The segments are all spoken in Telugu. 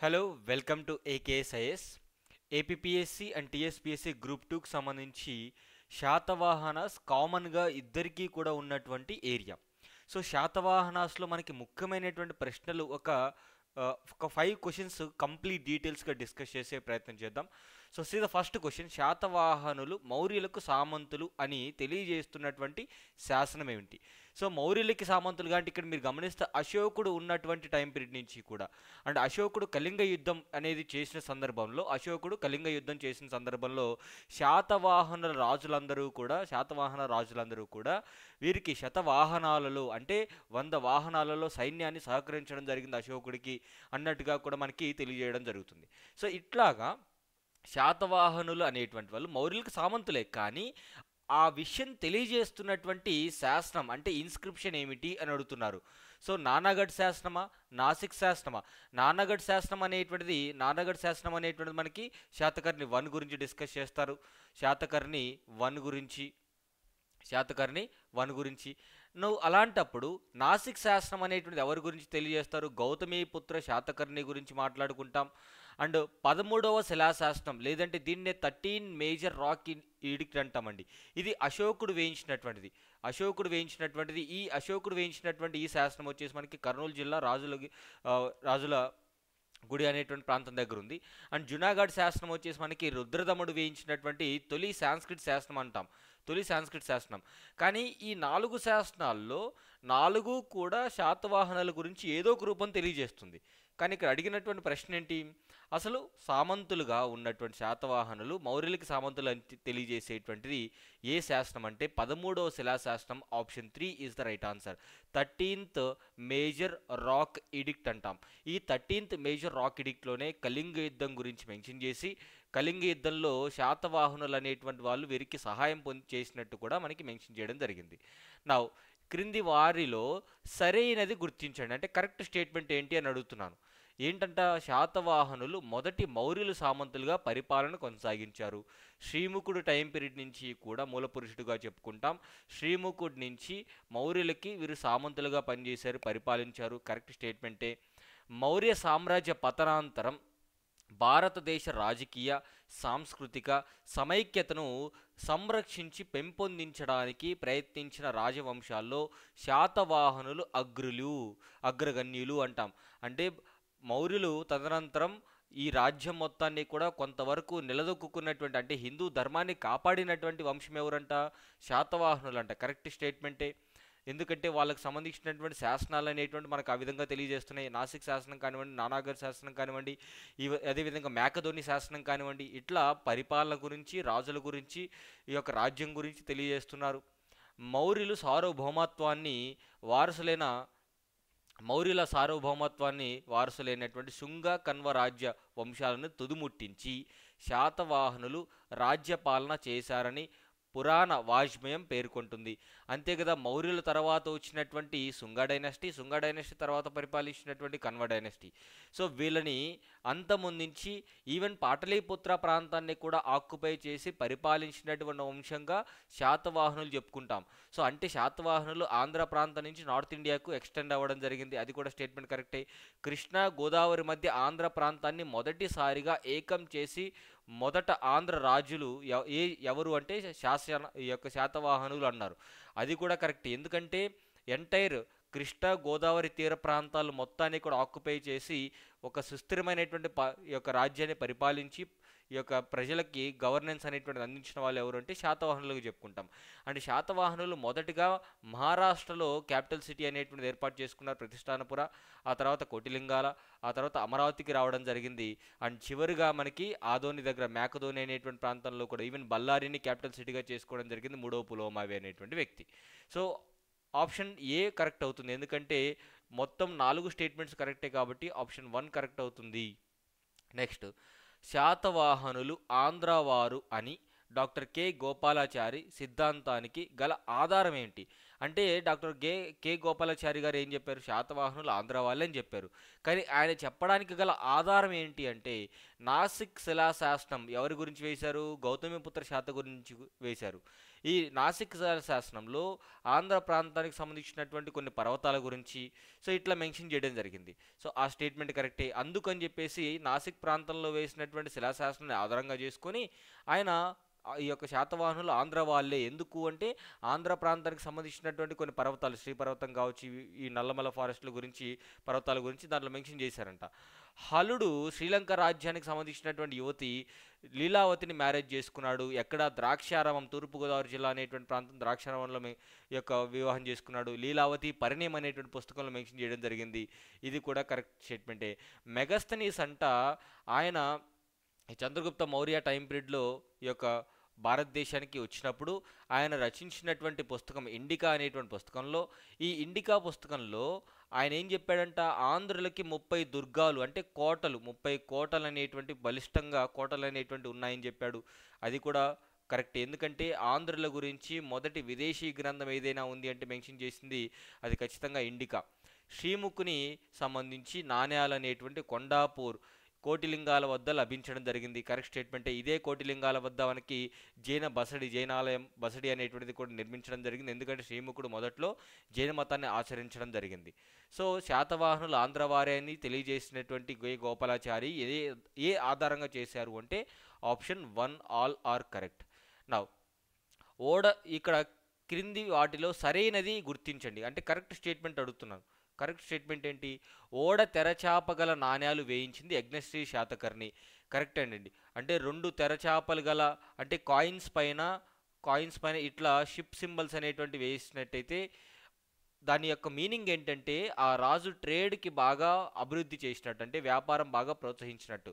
హలో వెల్కమ్ టు ఏకేఎస్ఐఎస్ ఏపీఎస్సి అండ్ టీఎస్పిఎస్సి గ్రూప్ టూకి సంబంధించి శాతవాహనాస్ కామన్గా ఇద్దరికీ కూడా ఉన్నటువంటి ఏరియా సో శాతవాహనాస్లో మనకి ముఖ్యమైనటువంటి ప్రశ్నలు ఒక ఒక ఫైవ్ క్వశ్చన్స్ కంప్లీట్ డీటెయిల్స్గా డిస్కస్ చేసే ప్రయత్నం చేద్దాం so see the first question శాతవాహనులు మౌర్యులకు సామంతులు అని తెలియజేస్తున్నటువంటి శాసనం ఏమిటి సో మౌర్యులకి సామంతులు కానీ ఇక్కడ మీరు గమనిస్తే అశోకుడు ఉన్నటువంటి టైం పీరియడ్ నుంచి కూడా అండ్ అశోకుడు కళింగ యుద్ధం అనేది చేసిన సందర్భంలో అశోకుడు కళింగ యుద్ధం చేసిన సందర్భంలో శాతవాహనుల రాజులందరూ కూడా శాతవాహన రాజులందరూ కూడా వీరికి శతవాహనాలలో అంటే వంద వాహనాలలో సైన్యాన్ని సహకరించడం జరిగింది అశోకుడికి అన్నట్టుగా కూడా మనకి తెలియజేయడం జరుగుతుంది సో ఇట్లాగా శాతవాహనులు అనేటువంటి వాళ్ళు మౌర్యులకు సామంతులే కానీ ఆ విషయం తెలియజేస్తున్నటువంటి శాసనం అంటే ఇన్స్క్రిప్షన్ ఏమిటి అని అడుగుతున్నారు సో నానాగఢ్ శాసనమా నాసిక్ శాసనమా నానాగఢ్ శాసనం అనేటువంటిది నానాగఢ్ శాసనం అనేటువంటిది మనకి శాతకర్ణి వన్ గురించి డిస్కస్ చేస్తారు శాతకర్ణి వన్ గురించి శాతకర్ణి వన్ గురించి నువ్వు అలాంటప్పుడు నాసిక్ శాసనం అనేటువంటిది ఎవరి గురించి తెలియజేస్తారు పుత్ర శాతకర్ణి గురించి మాట్లాడుకుంటాం అండ్ పదమూడవ శిలాశాసనం లేదంటే దీన్నే thirteen major rock edict అంటామండి ఇది అశోకుడు వేయించినటువంటిది అశోకుడు వేయించినటువంటిది ఈ అశోకుడు వేయించినటువంటి ఈ శాసనం వచ్చేసి మనకి కర్నూలు జిల్లా రాజుల రాజుల గుడి అనేటువంటి ప్రాంతం దగ్గర ఉంది అండ్ జునాగఢ్ శాసనం వచ్చేసి మనకి రుద్రదముడు వేయించినటువంటి తొలి సాంస్క్రిట్ శాసనం అంటాం తొలి సాంస్క్రిట్ శాసనం కానీ ఈ నాలుగు శాసనాల్లో నాలుగు కూడా శాతవాహనాల గురించి ఏదో ఒక రూపం తెలియజేస్తుంది కానీ ఇక్కడ అడిగినటువంటి ప్రశ్న ఏంటి అసలు సామంతులుగా ఉన్నటువంటి శాతవాహనులు మౌర్యులకి సామంతులు అని తెలియజేసేటువంటిది ఏ శాసనం అంటే పదమూడవ శిలాశాసనం option three is the right answer thirteenth major rock edict అంటాం ఈ థర్టీన్త్ మేజర్ రాక్ ఇడిక్ట్లోనే కళింగ యుద్ధం గురించి మెన్షన్ చేసి కళింగ యుద్ధంలో శాతవాహనులు అనేటువంటి వాళ్ళు వీరికి సహాయం చేసినట్టు కూడా మనకి మెన్షన్ చేయడం జరిగింది నా క్రింది వారిలో సరైనది గుర్తించండి అంటే కరెక్ట్ స్టేట్మెంట్ ఏంటి అని అడుగుతున్నాను ఏంటంట శాతవాహనులు మొదటి మౌర్యులు సామంతులుగా పరిపాలన కొనసాగించారు శ్రీముఖుడు టైం పీరియడ్ నుంచి కూడా మూలపురుషుడుగా చెప్పుకుంటాం శ్రీముఖుడి నుంచి మౌర్యులకి వీరు సామంతులుగా పనిచేశారు పరిపాలించారు కరెక్ట్ స్టేట్మెంటే మౌర్య సామ్రాజ్య పతనాంతరం భారతదేశ రాజకీయ సాంస్కృతిక సమైక్యతను సంరక్షించి పెంపొందించడానికి ప్రయత్నించిన రాజవంశాల్లో శాతవాహనులు అగ్రులు అగ్రగణ్యులు అంటాం అంటే మౌర్యులు తదనంతరం ఈ రాజ్యం మొత్తాన్ని కూడా కొంతవరకు నిలదొక్కున్నటువంటి అంటే హిందూ ధర్మాన్ని కాపాడినటువంటి వంశం ఎవరంట శాతవాహనులు అంట కరెక్ట్ స్టేట్మెంటే ఎందుకంటే వాళ్ళకి సంబంధించినటువంటి శాసనాలు అనేటువంటి మనకు ఆ విధంగా తెలియజేస్తున్నాయి నాసిక్ శాసనం కానివ్వండి నానాగర్ శాసనం కానివ్వండి ఇవి అదేవిధంగా మేకధోని శాసనం కానివ్వండి ఇట్లా పరిపాలన గురించి రాజుల గురించి ఈ యొక్క రాజ్యం గురించి తెలియజేస్తున్నారు మౌర్యులు సార్వభౌమత్వాన్ని వారసులైన మౌర్యుల సార్వభౌమత్వాన్ని వారసులైనటువంటి శుంగ కన్వ రాజ్య వంశాలను తుదుముట్టించి శాతవాహనులు రాజ్యపాలన చేశారని పురాణ వాజ్మయం పేర్కొంటుంది అంతే కదా మౌర్యుల తర్వాత వచ్చినటువంటి శుంగ డైనస్టీ శుంగ డైనస్టీ తర్వాత పరిపాలించినటువంటి కన్వ డైనస్టీ సో వీళ్ళని అంతమొందించి ఈవెన్ పాటలీపుత్ర ప్రాంతాన్ని కూడా ఆక్యుపై చేసి పరిపాలించినటువంటి వంశంగా శాతవాహనులు చెప్పుకుంటాం సో అంటే శాతవాహనులు ఆంధ్ర ప్రాంతం నుంచి నార్త్ ఇండియాకు ఎక్స్టెండ్ అవ్వడం జరిగింది అది కూడా స్టేట్మెంట్ కరెక్టే కృష్ణా గోదావరి మధ్య ఆంధ్ర ప్రాంతాన్ని మొదటిసారిగా ఏకం చేసి మొదట ఆంధ్ర రాజులు ఏ ఎవరు అంటే శాసన ఈ యొక్క శాతవాహనులు అన్నారు అది కూడా కరెక్ట్ ఎందుకంటే ఎంటైర్ కృష్ణా గోదావరి తీర ప్రాంతాలు మొత్తాన్ని కూడా ఆక్యుపై చేసి ఒక సుస్థిరమైనటువంటి ప యొక్క రాజ్యాన్ని పరిపాలించి ఈ యొక్క ప్రజలకి గవర్నెన్స్ అనేటువంటిది అందించిన వాళ్ళు ఎవరు అంటే శాతవాహనులకు చెప్పుకుంటాం అండ్ శాతవాహనులు మొదటిగా మహారాష్ట్రలో క్యాపిటల్ సిటీ అనేటువంటిది ఏర్పాటు చేసుకున్నారు ప్రతిష్టానపుర ఆ తర్వాత కోటిలింగాల ఆ తర్వాత అమరావతికి రావడం జరిగింది అండ్ చివరిగా మనకి ఆదోని దగ్గర మేకదోని అనేటువంటి ప్రాంతంలో కూడా ఈవెన్ బల్లారిని క్యాపిటల్ సిటీగా చేసుకోవడం జరిగింది మూడో పులోమావి అనేటువంటి వ్యక్తి సో ఆప్షన్ ఏ కరెక్ట్ అవుతుంది ఎందుకంటే మొత్తం నాలుగు స్టేట్మెంట్స్ కరెక్టే కాబట్టి ఆప్షన్ వన్ కరెక్ట్ అవుతుంది నెక్స్ట్ శాతవాహనులు ఆంధ్రవారు అని డాక్టర్ కె గోపాలాచారి సిద్ధాంతానికి గల ఆధారమేంటి అంటే డాక్టర్ గే కే గోపాలాచారి గారు ఏం చెప్పారు శాతవాహనులు ఆంధ్ర వాళ్ళని చెప్పారు కానీ ఆయన చెప్పడానికి గల ఆధారం ఏంటి అంటే నాసిక్ శిలాశాసనం ఎవరి గురించి వేశారు గౌతమిపుత్ర శాత గురించి వేశారు ఈ నాసిక్ శాసనంలో ఆంధ్ర ప్రాంతానికి సంబంధించినటువంటి కొన్ని పర్వతాల గురించి సో ఇట్లా మెన్షన్ చేయడం జరిగింది సో ఆ స్టేట్మెంట్ కరెక్టే అందుకని చెప్పేసి నాసిక్ ప్రాంతంలో వేసినటువంటి శిలాశాసనాన్ని ఆధారంగా చేసుకొని ఆయన ఈ యొక్క శాతవాహనులు ఆంధ్ర వాళ్ళే ఎందుకు అంటే ఆంధ్ర ప్రాంతానికి సంబంధించినటువంటి కొన్ని పర్వతాలు శ్రీపర్వతం కావచ్చు ఈ నల్లమల ఫారెస్ట్ల గురించి పర్వతాల గురించి దాంట్లో మెన్షన్ చేశారంట హలుడు శ్రీలంక రాజ్యానికి సంబంధించినటువంటి యువతి లీలావతిని మ్యారేజ్ చేసుకున్నాడు ఎక్కడ ద్రాక్షారామం తూర్పుగోదావరి జిల్లా అనేటువంటి ప్రాంతం ద్రాక్షారామంలో యొక్క వివాహం చేసుకున్నాడు లీలావతి పరిణయం అనేటువంటి పుస్తకంలో మెన్షన్ చేయడం జరిగింది ఇది కూడా కరెక్ట్ స్టేట్మెంటే మెగస్తనీస్ అంట ఆయన చంద్రగుప్త మౌర్య టైం పీరియడ్లో ఈ యొక్క భారతదేశానికి వచ్చినప్పుడు ఆయన రచించినటువంటి పుస్తకం ఇండికా అనేటువంటి పుస్తకంలో ఈ ఇండికా పుస్తకంలో ఆయన ఏం చెప్పాడంట ఆంధ్రులకి ముప్పై దుర్గాలు అంటే కోటలు ముప్పై కోటలు అనేటువంటి బలిష్టంగా కోటలు అనేటువంటి ఉన్నాయని చెప్పాడు అది కూడా కరెక్ట్ ఎందుకంటే ఆంధ్రుల గురించి మొదటి విదేశీ గ్రంథం ఏదైనా ఉంది అంటే మెన్షన్ చేసింది అది ఖచ్చితంగా ఇండికా శ్రీముఖుని సంబంధించి నాణ్యాలు అనేటువంటి కొండాపూర్ కోటిలింగాల వద్ద లభించడం జరిగింది కరెక్ట్ స్టేట్మెంటే ఇదే కోటిలింగాల వద్ద మనకి జైన బసడి జైనాలయం బసడి అనేటువంటిది కూడా నిర్మించడం జరిగింది ఎందుకంటే శ్రీముఖుడు మొదట్లో జైన మతాన్ని ఆచరించడం జరిగింది సో శాతవాహనులు ఆంధ్రవారే అని తెలియజేసినటువంటి గే గోపాలాచారి ఏ ఏ ఆధారంగా చేశారు అంటే option one all are correct నా ఓడ ఇక్కడ క్రింది వాటిలో సరైనది గుర్తించండి అంటే కరెక్ట్ స్టేట్మెంట్ అడుగుతున్నాను కరెక్ట్ స్టేట్మెంట్ ఏంటి ఓడ తెరచాపగల నాణ్యాలు వేయించింది యజ్ఞశ్రీ శాతకర్ణి కరెక్ట్ అండి అంటే రెండు తెరచాపలు గల అంటే కాయిన్స్ పైన కాయిన్స్ పైన ఇట్లా షిప్ సింబల్స్ అనేటువంటి వేసినట్టయితే దాని యొక్క మీనింగ్ ఏంటంటే ఆ రాజు ట్రేడ్కి బాగా అభివృద్ధి చేసినట్టు అంటే వ్యాపారం బాగా ప్రోత్సహించినట్టు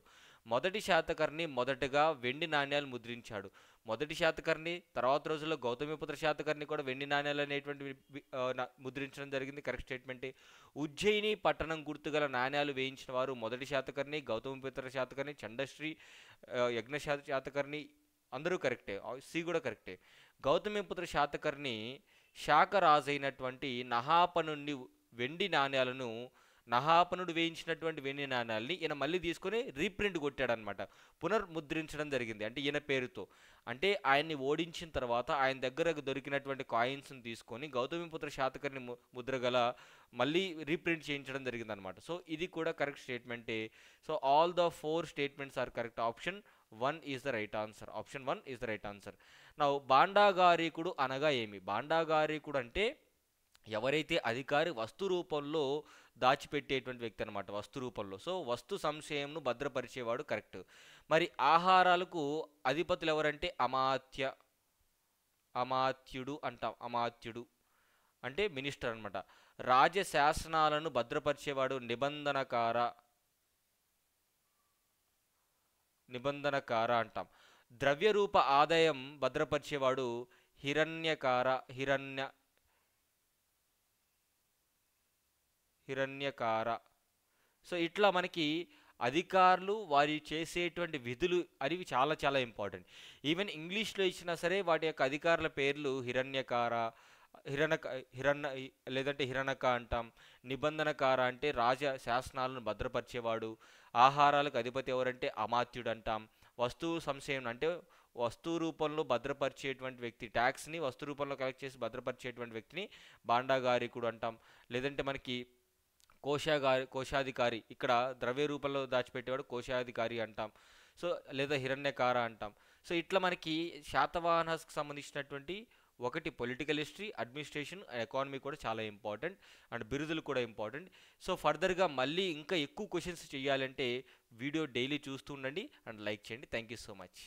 మొదటి శాతకర్ణి మొదటగా వెండి నాణ్యాలు ముద్రించాడు మొదటి శాతకర్ణి తర్వాత రోజుల్లో గౌతమిపుత్ర శాతకర్ణి కూడా వెండి నాణ్యాలు అనేటువంటి ముద్రించడం జరిగింది కరెక్ట్ స్టేట్మెంట్ ఉజ్జయిని పట్టణం గుర్తుగల నాణ్యాలు వేయించిన వారు మొదటి శాతకర్ణి గౌతమిపుత్ర శాతకర్ణి చండశ్రీ యజ్ఞశాత శాతకర్ణి అందరూ కరెక్టే సి కూడా కరెక్టే గౌతమిపుత్ర శాతకర్ణి శాఖ రాజైనటువంటి నహాప నుండి వెండి నాణ్యాలను నహాపనుడు వేయించినటువంటి వెండి నాణాలని ఈయన మళ్ళీ తీసుకొని రీప్రింట్ కొట్టాడనమాట పునర్ముద్రించడం జరిగింది అంటే ఈయన పేరుతో అంటే ఆయన్ని ఓడించిన తర్వాత ఆయన దగ్గర దొరికినటువంటి కాయిన్స్ని తీసుకొని గౌతమిపుత్ర శాతకర్ణి ముద్ర గల మళ్ళీ రీప్రింట్ చేయించడం జరిగిందనమాట సో ఇది కూడా కరెక్ట్ స్టేట్మెంటే so all the four statements are correct option one is the right answer option one is the right answer నా బాండాగారీకుడు అనగా ఏమి బాండాగారీకుడు అంటే ఎవరైతే అధికారి వస్తు రూపంలో దాచిపెట్టేటువంటి వ్యక్తి అనమాట వస్తు రూపంలో సో వస్తు సంశయంను భద్రపరిచేవాడు కరెక్ట్ మరి ఆహారాలకు అధిపతులు ఎవరంటే అమాత్య అమాత్యుడు అంటాం అమాత్యుడు అంటే మినిస్టర్ అనమాట రాజశాసనాలను భద్రపరిచేవాడు నిబంధనకార నిబంధనకార అంటాం ద్రవ్యరూప ఆదాయం భద్రపరిచేవాడు హిరణ్యకార హిరణ్య హిరణ్యకార సో ఇట్లా మనకి అధికారులు వారి చేసేటువంటి విధులు అనేవి చాలా చాలా ఇంపార్టెంట్ ఈవెన్ ఇంగ్లీష్లో ఇచ్చినా సరే వాటి యొక్క అధికారుల పేర్లు హిరణ్యకార హిరణక హిరణ్య లేదంటే హిరణక అంటాం నిబంధనకార అంటే రాజ శాసనాలను భద్రపరిచేవాడు ఆహారాలకు అధిపతి ఎవరంటే అమాత్యుడు అంటాం వస్తువు సంశయం అంటే వస్తువు రూపంలో భద్రపరిచేటువంటి వ్యక్తి ట్యాక్స్ని వస్తు రూపంలో కలెక్ట్ చేసి భద్రపరిచేటువంటి వ్యక్తిని బాండాగారికుడు అంటాం లేదంటే మనకి కోశాగారి కోశాధికారి ఇక్కడ ద్రవ్య రూపంలో దాచిపెట్టేవాడు కోశాధికారి అంటాం సో లేదా హిరణ్యకార అంటాం సో ఇట్లా మనకి శాతవాహనస్కి సంబంధించినటువంటి ఒకటి పొలిటికల్ హిస్టరీ అడ్మినిస్ట్రేషన్ ఎకానమీ కూడా చాలా ఇంపార్టెంట్ అండ్ బిరుదులు కూడా ఇంపార్టెంట్ సో ఫర్దర్గా మళ్ళీ ఇంకా ఎక్కువ క్వశ్చన్స్ చేయాలంటే వీడియో డైలీ చూస్తూ ఉండండి అండ్ లైక్ చేయండి థ్యాంక్ యూ సో మచ్